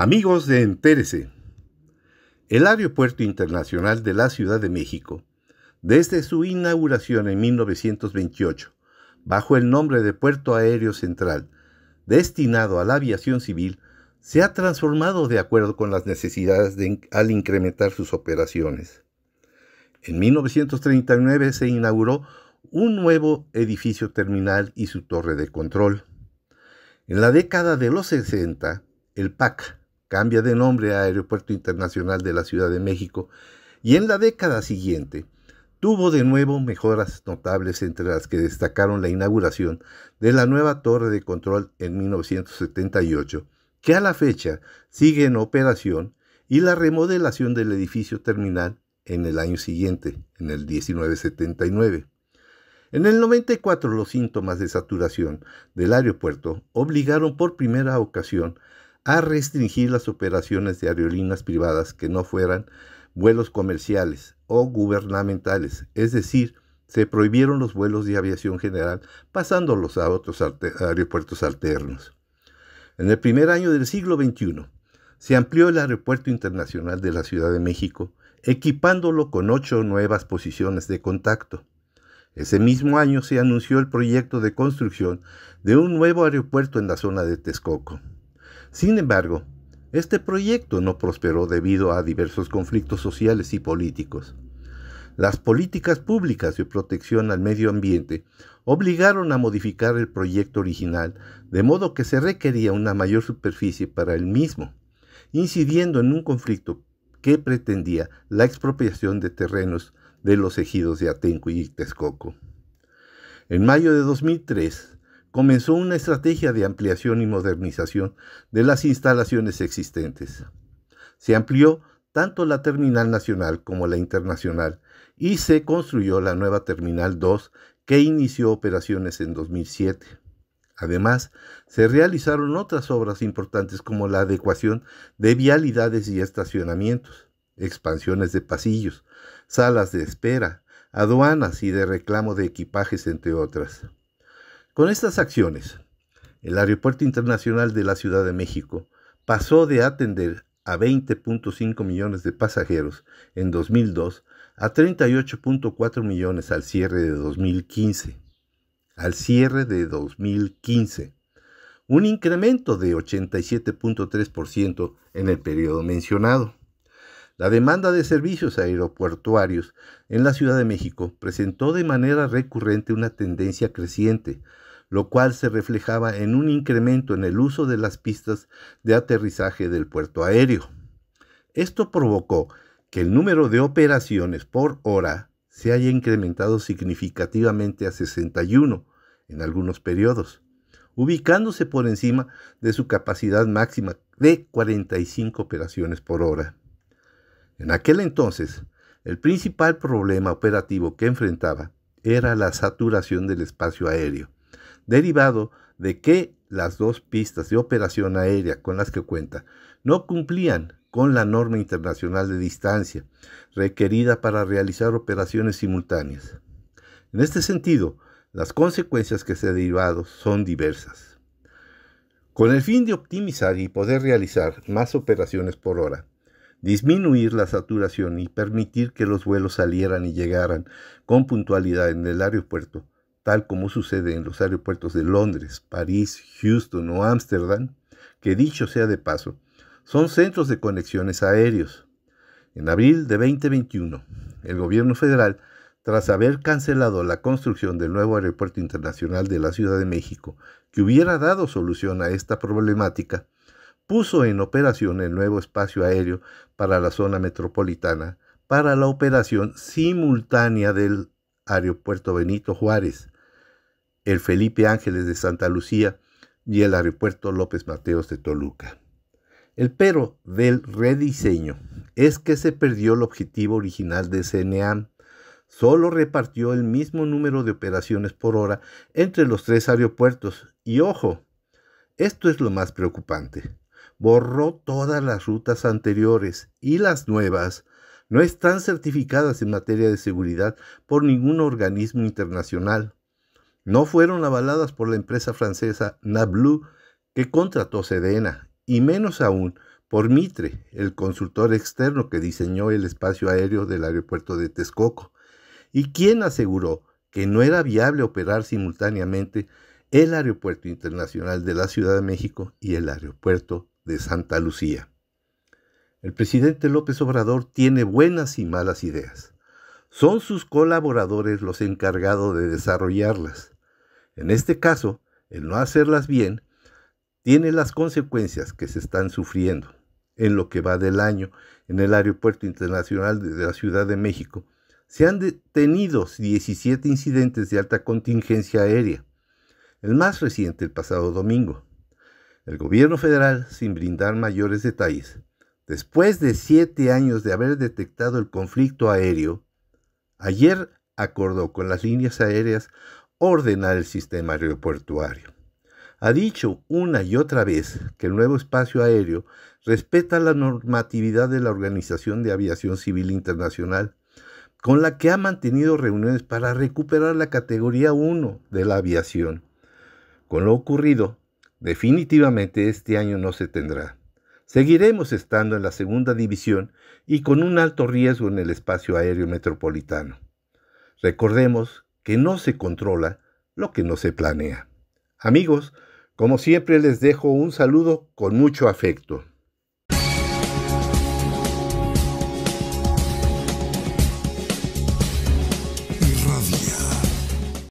Amigos de Entérese, el Aeropuerto Internacional de la Ciudad de México, desde su inauguración en 1928, bajo el nombre de Puerto Aéreo Central, destinado a la aviación civil, se ha transformado de acuerdo con las necesidades al incrementar sus operaciones. En 1939 se inauguró un nuevo edificio terminal y su torre de control. En la década de los 60, el PAC, cambia de nombre a Aeropuerto Internacional de la Ciudad de México y en la década siguiente tuvo de nuevo mejoras notables entre las que destacaron la inauguración de la nueva torre de control en 1978, que a la fecha sigue en operación, y la remodelación del edificio terminal en el año siguiente, en el 1979. En el 94 los síntomas de saturación del aeropuerto obligaron por primera ocasión a restringir las operaciones de aerolíneas privadas que no fueran vuelos comerciales o gubernamentales, es decir, se prohibieron los vuelos de aviación general pasándolos a otros aeropuertos alternos. En el primer año del siglo XXI, se amplió el Aeropuerto Internacional de la Ciudad de México, equipándolo con ocho nuevas posiciones de contacto. Ese mismo año se anunció el proyecto de construcción de un nuevo aeropuerto en la zona de Texcoco. Sin embargo, este proyecto no prosperó debido a diversos conflictos sociales y políticos. Las políticas públicas de protección al medio ambiente obligaron a modificar el proyecto original, de modo que se requería una mayor superficie para el mismo, incidiendo en un conflicto que pretendía la expropiación de terrenos de los ejidos de Atenco y Texcoco. En mayo de 2003, comenzó una estrategia de ampliación y modernización de las instalaciones existentes. Se amplió tanto la terminal nacional como la internacional y se construyó la nueva Terminal 2 que inició operaciones en 2007. Además, se realizaron otras obras importantes como la adecuación de vialidades y estacionamientos, expansiones de pasillos, salas de espera, aduanas y de reclamo de equipajes, entre otras. Con estas acciones, el Aeropuerto Internacional de la Ciudad de México pasó de atender a 20.5 millones de pasajeros en 2002 a 38.4 millones al cierre de 2015. Al cierre de 2015. Un incremento de 87.3% en el periodo mencionado. La demanda de servicios aeroportuarios en la Ciudad de México presentó de manera recurrente una tendencia creciente, lo cual se reflejaba en un incremento en el uso de las pistas de aterrizaje del puerto aéreo. Esto provocó que el número de operaciones por hora se haya incrementado significativamente a 61 en algunos periodos, ubicándose por encima de su capacidad máxima de 45 operaciones por hora. En aquel entonces, el principal problema operativo que enfrentaba era la saturación del espacio aéreo, derivado de que las dos pistas de operación aérea con las que cuenta no cumplían con la norma internacional de distancia requerida para realizar operaciones simultáneas. En este sentido, las consecuencias que se derivado son diversas. Con el fin de optimizar y poder realizar más operaciones por hora, disminuir la saturación y permitir que los vuelos salieran y llegaran con puntualidad en el aeropuerto, tal como sucede en los aeropuertos de Londres, París, Houston o Ámsterdam, que dicho sea de paso, son centros de conexiones aéreos. En abril de 2021, el gobierno federal, tras haber cancelado la construcción del nuevo aeropuerto internacional de la Ciudad de México, que hubiera dado solución a esta problemática, puso en operación el nuevo espacio aéreo para la zona metropolitana para la operación simultánea del Aeropuerto Benito Juárez, el Felipe Ángeles de Santa Lucía y el Aeropuerto López Mateos de Toluca. El pero del rediseño es que se perdió el objetivo original de CNAM. Solo repartió el mismo número de operaciones por hora entre los tres aeropuertos. Y ojo, esto es lo más preocupante. Borró todas las rutas anteriores y las nuevas no están certificadas en materia de seguridad por ningún organismo internacional. No fueron avaladas por la empresa francesa Nablu que contrató Sedena, y menos aún por Mitre, el consultor externo que diseñó el espacio aéreo del aeropuerto de Texcoco, y quien aseguró que no era viable operar simultáneamente el Aeropuerto Internacional de la Ciudad de México y el Aeropuerto de Santa Lucía. El presidente López Obrador tiene buenas y malas ideas. Son sus colaboradores los encargados de desarrollarlas. En este caso, el no hacerlas bien tiene las consecuencias que se están sufriendo. En lo que va del año, en el Aeropuerto Internacional de la Ciudad de México, se han detenido 17 incidentes de alta contingencia aérea, el más reciente el pasado domingo. El gobierno federal, sin brindar mayores detalles, Después de siete años de haber detectado el conflicto aéreo, ayer acordó con las líneas aéreas ordenar el sistema aeroportuario. Ha dicho una y otra vez que el nuevo espacio aéreo respeta la normatividad de la Organización de Aviación Civil Internacional, con la que ha mantenido reuniones para recuperar la categoría 1 de la aviación. Con lo ocurrido, definitivamente este año no se tendrá seguiremos estando en la segunda división y con un alto riesgo en el espacio aéreo metropolitano. Recordemos que no se controla lo que no se planea. Amigos, como siempre les dejo un saludo con mucho afecto.